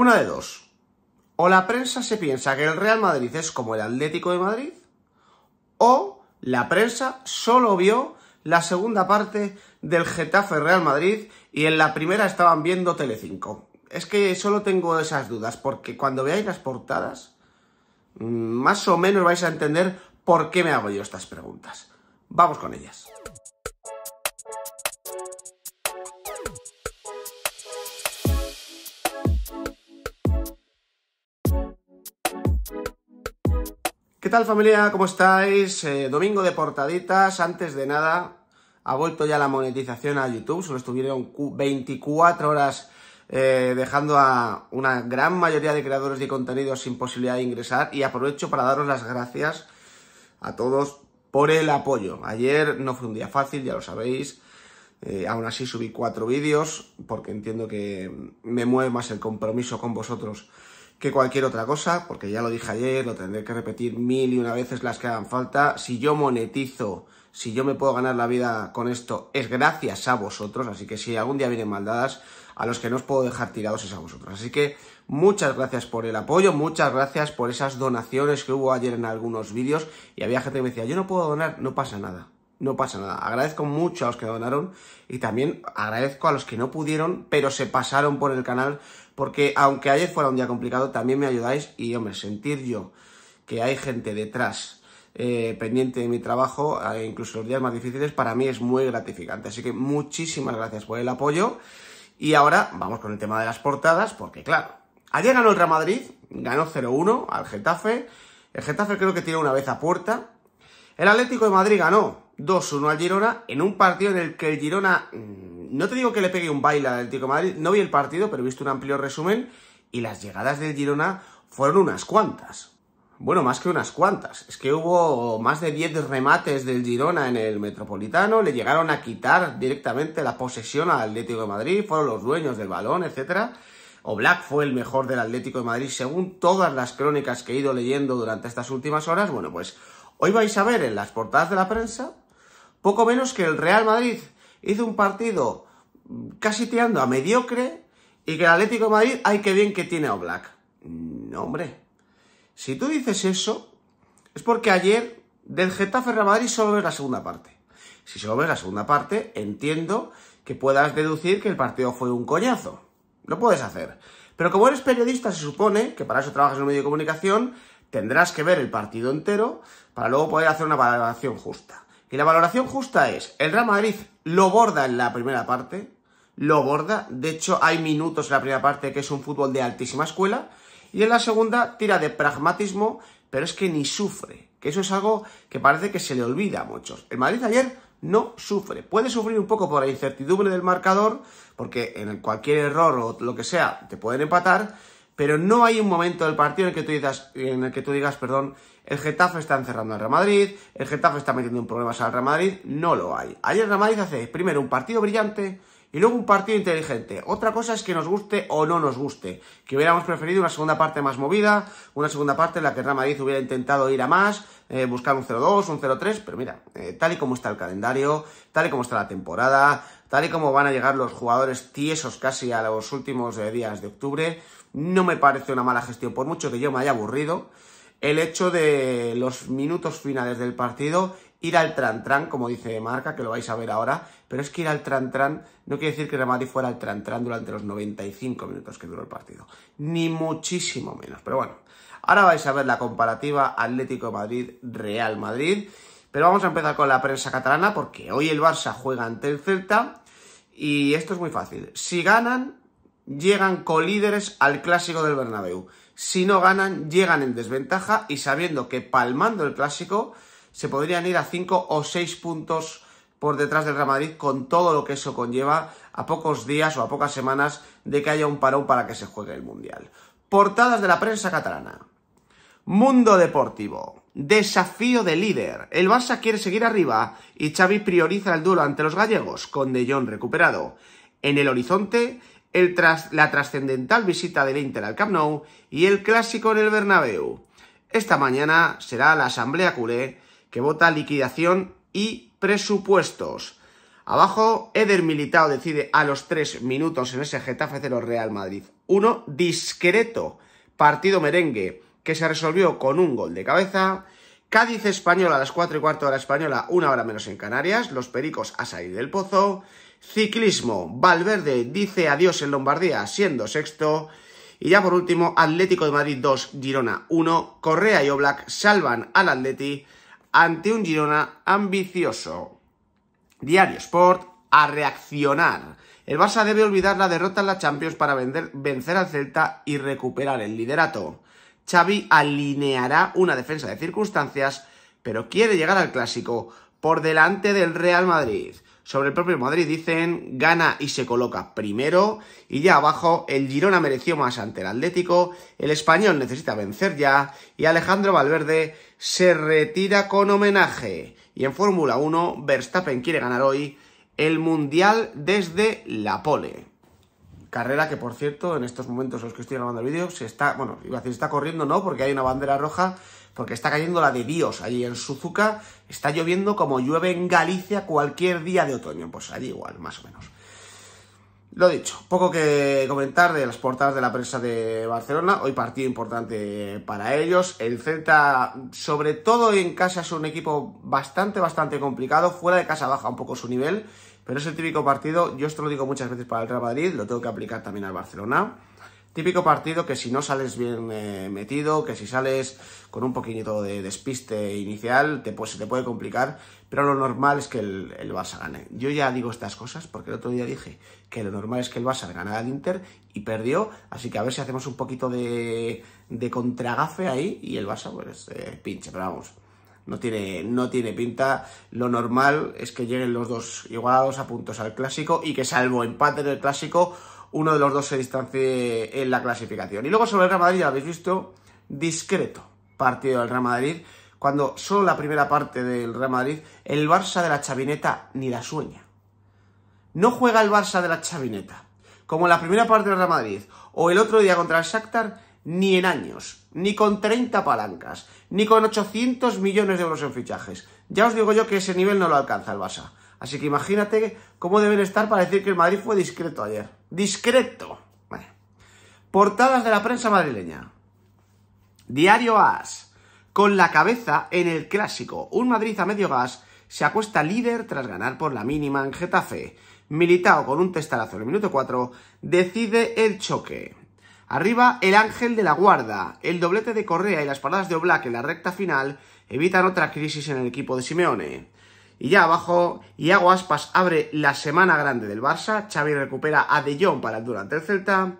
Una de dos. O la prensa se piensa que el Real Madrid es como el Atlético de Madrid, o la prensa solo vio la segunda parte del Getafe Real Madrid y en la primera estaban viendo Telecinco. Es que solo tengo esas dudas, porque cuando veáis las portadas, mm, más o menos vais a entender por qué me hago yo estas preguntas. Vamos con ellas. ¿Qué tal familia? ¿Cómo estáis? Eh, domingo de portaditas. Antes de nada, ha vuelto ya la monetización a YouTube. Solo estuvieron 24 horas eh, dejando a una gran mayoría de creadores de contenidos sin posibilidad de ingresar. Y aprovecho para daros las gracias a todos por el apoyo. Ayer no fue un día fácil, ya lo sabéis. Eh, aún así subí cuatro vídeos porque entiendo que me mueve más el compromiso con vosotros que cualquier otra cosa, porque ya lo dije ayer, lo tendré que repetir mil y una veces las que hagan falta. Si yo monetizo, si yo me puedo ganar la vida con esto, es gracias a vosotros, así que si algún día vienen maldadas, a los que no os puedo dejar tirados es a vosotros. Así que muchas gracias por el apoyo, muchas gracias por esas donaciones que hubo ayer en algunos vídeos y había gente que me decía, yo no puedo donar, no pasa nada no pasa nada. Agradezco mucho a los que donaron y también agradezco a los que no pudieron, pero se pasaron por el canal porque aunque ayer fuera un día complicado, también me ayudáis y, hombre, sentir yo que hay gente detrás eh, pendiente de mi trabajo, eh, incluso los días más difíciles, para mí es muy gratificante. Así que muchísimas gracias por el apoyo. Y ahora vamos con el tema de las portadas, porque claro, ayer ganó el Real Madrid, ganó 0-1 al Getafe. El Getafe creo que tiene una vez a puerta. El Atlético de Madrid ganó 2-1 al Girona en un partido en el que el Girona, mm, no te digo que le pegue un baile al Atlético de Madrid, no vi el partido, pero he visto un amplio resumen y las llegadas del Girona fueron unas cuantas. Bueno, más que unas cuantas. Es que hubo más de 10 remates del Girona en el Metropolitano, le llegaron a quitar directamente la posesión al Atlético de Madrid, fueron los dueños del balón, etc. Black fue el mejor del Atlético de Madrid según todas las crónicas que he ido leyendo durante estas últimas horas. Bueno, pues hoy vais a ver en las portadas de la prensa poco menos que el Real Madrid hizo un partido mm, casi tirando a mediocre y que el Atlético de Madrid, hay que bien que tiene a Black. No, mm, hombre. Si tú dices eso, es porque ayer del Getafe Real Madrid solo ves la segunda parte. Si solo ves la segunda parte, entiendo que puedas deducir que el partido fue un coñazo. Lo puedes hacer. Pero como eres periodista, se supone que para eso trabajas en un medio de comunicación, tendrás que ver el partido entero para luego poder hacer una valoración justa. Y la valoración justa es, el Real Madrid lo borda en la primera parte, lo borda, de hecho hay minutos en la primera parte que es un fútbol de altísima escuela, y en la segunda tira de pragmatismo, pero es que ni sufre, que eso es algo que parece que se le olvida a muchos. El Madrid ayer no sufre, puede sufrir un poco por la incertidumbre del marcador, porque en cualquier error o lo que sea te pueden empatar, pero no hay un momento del partido en el que tú digas, en el que digas perdón, el Getafe está encerrando al Real Madrid, el Getafe está metiendo un problema al Real Madrid, no lo hay. Ahí el Real Madrid hace primero un partido brillante, y luego un partido inteligente. Otra cosa es que nos guste o no nos guste. Que hubiéramos preferido una segunda parte más movida, una segunda parte en la que Real hubiera intentado ir a más, eh, buscar un 0-2, un 0-3, pero mira, eh, tal y como está el calendario, tal y como está la temporada, tal y como van a llegar los jugadores tiesos casi a los últimos eh, días de octubre, no me parece una mala gestión, por mucho que yo me haya aburrido, el hecho de los minutos finales del partido ir al trantrán, como dice Marca, que lo vais a ver ahora, pero es que ir al trantrán no quiere decir que Real Madrid fuera al trantrán durante los 95 minutos que duró el partido, ni muchísimo menos. Pero bueno, ahora vais a ver la comparativa Atlético Madrid-Real Madrid, pero vamos a empezar con la prensa catalana, porque hoy el Barça juega ante el Celta, y esto es muy fácil. Si ganan, llegan colíderes al Clásico del Bernabéu. Si no ganan, llegan en desventaja y sabiendo que palmando el Clásico se podrían ir a 5 o 6 puntos por detrás del Real Madrid con todo lo que eso conlleva a pocos días o a pocas semanas de que haya un parón para que se juegue el Mundial. Portadas de la prensa catalana. Mundo Deportivo. Desafío de líder. El Barça quiere seguir arriba y Xavi prioriza el duelo ante los gallegos con De Jong recuperado. En el horizonte, la trascendental visita del Inter al Camp Nou y el clásico en el Bernabéu. Esta mañana será la asamblea culé que vota liquidación y presupuestos. Abajo, Eder Militao decide a los 3 minutos en ese Getafe 0 Real Madrid. 1. discreto, partido merengue, que se resolvió con un gol de cabeza. Cádiz Española a las 4 y cuarto de la española, una hora menos en Canarias. Los Pericos a salir del pozo. Ciclismo, Valverde dice adiós en Lombardía, siendo sexto. Y ya por último, Atlético de Madrid 2, Girona 1. Correa y Oblak salvan al Atleti ante un Girona ambicioso. Diario Sport, a reaccionar. El Barça debe olvidar la derrota en la Champions para vencer al Celta y recuperar el liderato. Xavi alineará una defensa de circunstancias, pero quiere llegar al clásico por delante del Real Madrid sobre el propio Madrid. Dicen, gana y se coloca primero. Y ya abajo, el Girona mereció más ante el Atlético. El español necesita vencer ya. Y Alejandro Valverde se retira con homenaje. Y en Fórmula 1, Verstappen quiere ganar hoy el Mundial desde la pole. Carrera que, por cierto, en estos momentos los que estoy grabando el vídeo, se está, bueno, iba a decir, está corriendo, no, porque hay una bandera roja, porque está cayendo la de Dios allí en Suzuka, está lloviendo como llueve en Galicia cualquier día de otoño, pues allí igual, más o menos. Lo dicho, poco que comentar de las portadas de la prensa de Barcelona. Hoy partido importante para ellos. El Celta, sobre todo en casa, es un equipo bastante, bastante complicado. Fuera de casa baja un poco su nivel. Pero es el típico partido, yo esto lo digo muchas veces para el Real Madrid, lo tengo que aplicar también al Barcelona. Típico partido que si no sales bien eh, metido, que si sales con un poquitito de despiste inicial, te, pues, se te puede complicar, pero lo normal es que el, el, Barça gane. Yo ya digo estas cosas porque el otro día dije que lo normal es que el Barça ganara al Inter y perdió, así que a ver si hacemos un poquito de, de contragafe ahí y el Barça pues eh, pinche, pero vamos, no tiene, pinta. Lo normal es que lleguen los dos igualados a puntos al clásico y que salvo empate en el clásico, uno de los dos se distancie en la clasificación. Y luego sobre el Real Madrid, ya habéis visto, discreto partido del Real Madrid, cuando solo la primera parte del Real Madrid, el Barça de la Chavineta ni la sueña. No juega el Barça de la Chavineta, como la primera parte del Real Madrid, o el otro día contra el Shakhtar, ni en años ni con 30 palancas, ni con 800 millones de euros en fichajes. Ya os digo yo que ese nivel no lo alcanza el Barça. Así que imagínate cómo deben estar para decir que el Madrid fue discreto ayer. ¡Discreto! Portadas de la prensa madrileña. Diario AS. Con la cabeza en el clásico. Un Madrid a medio gas se acuesta líder tras ganar por la mínima en Getafe. Militao con un testarazo en el minuto 4 decide el choque. Arriba el ángel de la guarda. El doblete de Correa y las paradas de Oblak en la recta final evitan otra crisis en el equipo de Simeone. Y ya abajo, Iago Aspas abre la semana grande del Barça, Xavi recupera a De Jong para el durante el Celta,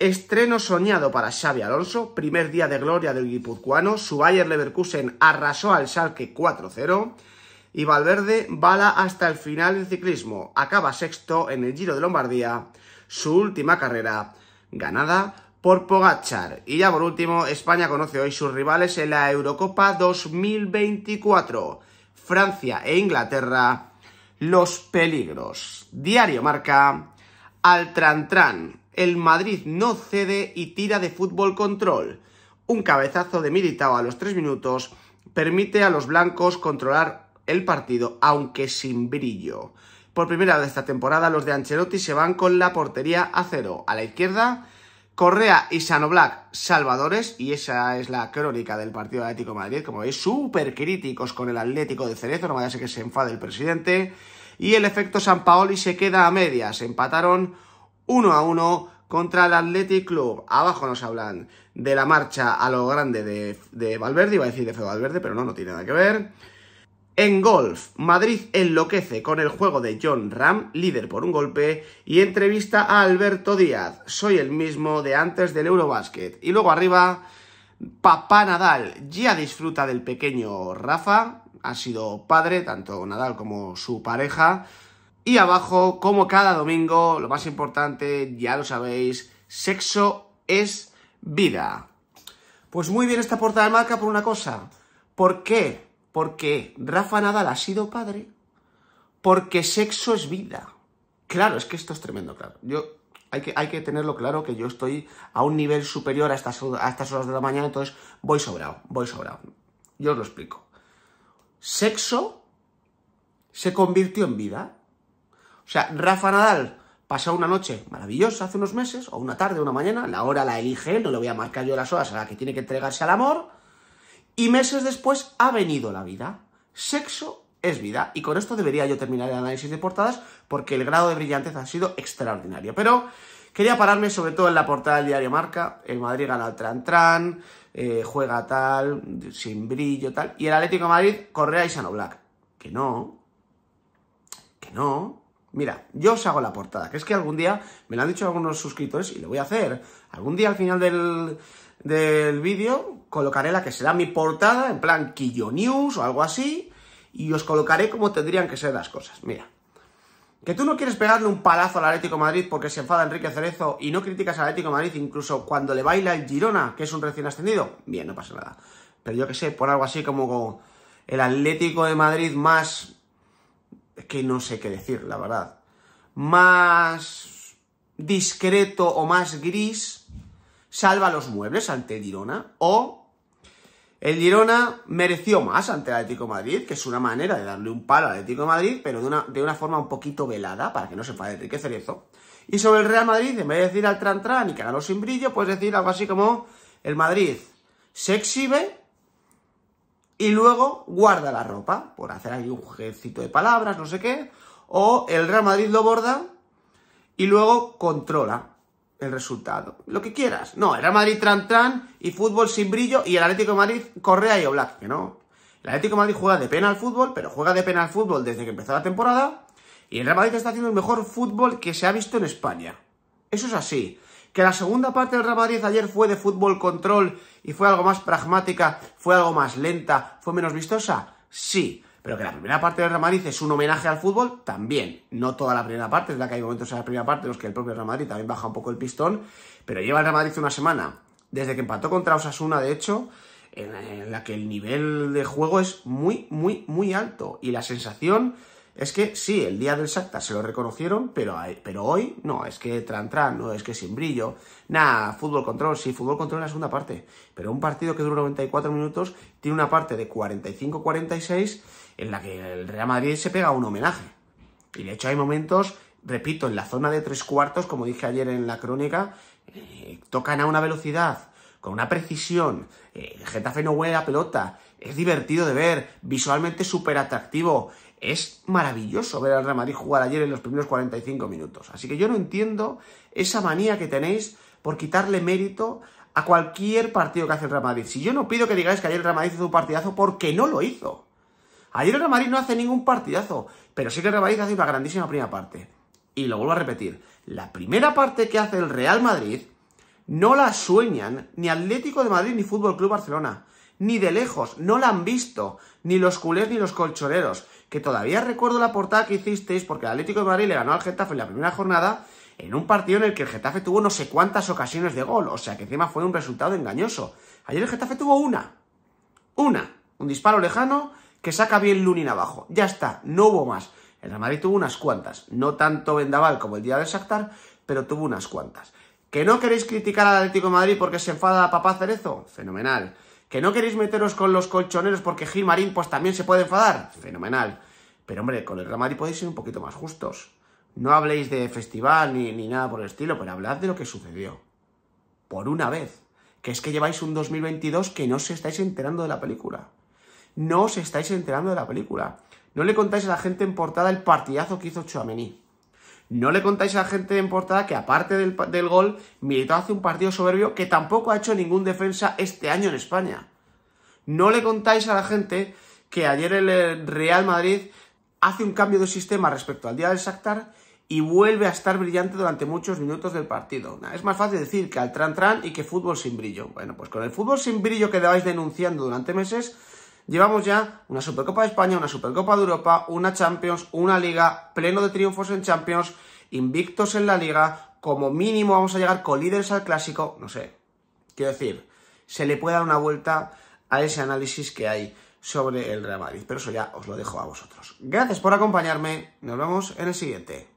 estreno soñado para Xavi Alonso, primer día de gloria del guipuzcoano, su Bayer Leverkusen arrasó al Salque 4-0 y Valverde bala hasta el final del ciclismo, acaba sexto en el Giro de Lombardía, su última carrera ganada por Pogachar. Y ya por último, España conoce hoy sus rivales en la Eurocopa 2024. Francia e Inglaterra, los peligros. Diario Marca, al Trantran. El Madrid no cede y tira de fútbol control. Un cabezazo de Militao a los 3 minutos permite a los blancos controlar el partido, aunque sin brillo. Por primera vez esta temporada, los de Ancelotti se van con la portería a cero. A la izquierda, Correa y Sano Black, salvadores, y esa es la crónica del partido Atlético Madrid, como veis, súper críticos con el Atlético de Cerezo, no vaya a ser que se enfade el presidente, y el efecto San Paoli se queda a medias, empataron 1 a 1 contra el Athletic Club, abajo nos hablan de la marcha a lo grande de, de Valverde, iba a decir de Feo Valverde, pero no, no tiene nada que ver, en golf, Madrid enloquece con el juego de John Ram, líder por un golpe, y entrevista a Alberto Díaz, soy el mismo de antes del Eurobasket. Y luego arriba, papá Nadal ya disfruta del pequeño Rafa, ha sido padre, tanto Nadal como su pareja. Y abajo, como cada domingo, lo más importante, ya lo sabéis, sexo es vida. Pues muy bien esta portada de marca por una cosa. ¿Por qué? porque Rafa Nadal ha sido padre, porque sexo es vida. Claro, es que esto es tremendo, claro. Yo, hay, que, hay que tenerlo claro que yo estoy a un nivel superior a estas, a estas horas de la mañana, entonces voy sobrado, voy sobrado. Yo os lo explico. Sexo se convirtió en vida. O sea, Rafa Nadal pasó una noche maravillosa hace unos meses, o una tarde, una mañana, la hora la elige no le voy a marcar yo las horas a la que tiene que entregarse al amor, y meses después ha venido la vida. Sexo es vida. Y con esto debería yo terminar el análisis de portadas porque el grado de brillantez ha sido extraordinario. Pero quería pararme sobre todo en la portada del diario Marca. El Madrid gana al Tran Tran, eh, juega tal, sin brillo, tal. Y el Atlético Madrid, Correa y Sano Black. Que no. Que no. Mira, yo os hago la portada, que es que algún día me lo han dicho algunos suscriptores y lo voy a hacer. Algún día al final del, del vídeo colocaré la que será mi portada, en plan Quillo News o algo así, y os colocaré como tendrían que ser las cosas. Mira, que tú no quieres pegarle un palazo al Atlético Madrid porque se enfada Enrique Cerezo y no criticas al Atlético de Madrid incluso cuando le baila el Girona, que es un recién ascendido, bien, no pasa nada. Pero yo que sé, por algo así como el Atlético de Madrid más... que no sé qué decir, la verdad. Más discreto o más gris, salva los muebles ante el Girona o el Girona mereció más ante el Atlético de Madrid, que es una manera de darle un palo al Atlético de Madrid, pero de una, de una forma un poquito velada, para que no se pueda Enrique Cerezo. Y sobre el Real Madrid, en vez de decir al Tran Tran y ganó sin brillo, puedes decir algo así como el Madrid se exhibe y luego guarda la ropa, por hacer ahí un ejército de palabras, no sé qué, o el Real Madrid lo borda y luego controla el resultado. Lo que quieras. No, el Madrid tran tran y fútbol sin brillo y el Atlético Madrid Correa y Oblak, que no. El Atlético Madrid juega de penal fútbol, pero juega de penal fútbol desde que empezó la temporada y el Real Madrid está haciendo el mejor fútbol que se ha visto en España. Eso es así. Que la segunda parte del Real Madrid ayer fue de fútbol control y fue algo más pragmática, fue algo más lenta, fue menos vistosa. Sí, pero que la primera parte del Real Madrid es un homenaje al fútbol, también. No toda la primera parte, es la que hay momentos en la primera parte en los que el propio Real Madrid también baja un poco el pistón, pero lleva el Real Madrid una semana, desde que empató contra Osasuna, de hecho, en la que el nivel de juego es muy, muy, muy alto. Y la sensación es que sí, el día del SACTA se lo reconocieron, pero, pero hoy no, es que tran tran, no, es que sin brillo, nada, fútbol control, sí, fútbol control en la segunda parte, pero un partido que dura 94 minutos tiene una parte de 45-46 en la que el Real Madrid se pega un homenaje. Y de hecho hay momentos, repito, en la zona de tres cuartos, como dije ayer en la crónica, eh, tocan a una velocidad, con una precisión, eh, Getafe no huele a pelota, es divertido de ver, visualmente súper atractivo, es maravilloso ver al Real Madrid jugar ayer en los primeros 45 minutos. Así que yo no entiendo esa manía que tenéis por quitarle mérito a cualquier partido que hace el Real Madrid. Si yo no pido que digáis que ayer el Real Madrid hizo un partidazo porque no lo hizo. Ayer el Real Madrid no hace ningún partidazo, pero sí que el Real Madrid hace una grandísima primera parte. Y lo vuelvo a repetir, la primera parte que hace el Real Madrid no la sueñan ni Atlético de Madrid ni Fútbol Club Barcelona. Ni de lejos, no la han visto, ni los culés ni los colchoneros, que todavía recuerdo la portada que hicisteis porque el Atlético de Madrid le ganó al Getafe en la primera jornada en un partido en el que el Getafe tuvo no sé cuántas ocasiones de gol, o sea que encima fue un resultado engañoso. Ayer el Getafe tuvo una, una, un disparo lejano que saca bien Lunin abajo. Ya está, no hubo más. El Real Madrid tuvo unas cuantas, no tanto vendaval como el día del Shakhtar, pero tuvo unas cuantas. ¿Que no queréis criticar al Atlético de Madrid porque se enfada a papá Cerezo? Fenomenal. ¿Que no queréis meteros con los colchoneros porque Gil Marín pues también se puede enfadar? Fenomenal. Pero hombre, con el Real Madrid podéis ser un poquito más justos. No habléis de festival ni, ni nada por el estilo, pero hablad de lo que sucedió. Por una vez. Que es que lleváis un 2022 que no se estáis enterando de la película no os estáis enterando de la película. No le contáis a la gente en portada el partidazo que hizo Chouameni. No le contáis a la gente en portada que aparte del, gol, militó hace un partido soberbio que tampoco ha hecho ningún defensa este año en España. No le contáis a la gente que ayer el eh, Real Madrid hace un cambio de sistema respecto al día del Shakhtar y vuelve a estar brillante durante muchos minutos del partido. Es más fácil decir que al tran tran y que fútbol sin brillo. Bueno, pues con el fútbol sin brillo que debáis denunciando durante meses, llevamos ya una Supercopa de España, una Supercopa de Europa, una Champions, una Liga, pleno de triunfos en Champions, invictos en la Liga, como mínimo vamos a llegar con líderes al Clásico, no sé. Quiero decir, se le puede dar una vuelta a ese análisis que hay sobre el Real Madrid, pero eso ya os lo dejo a vosotros. Gracias por acompañarme, nos vemos en el siguiente.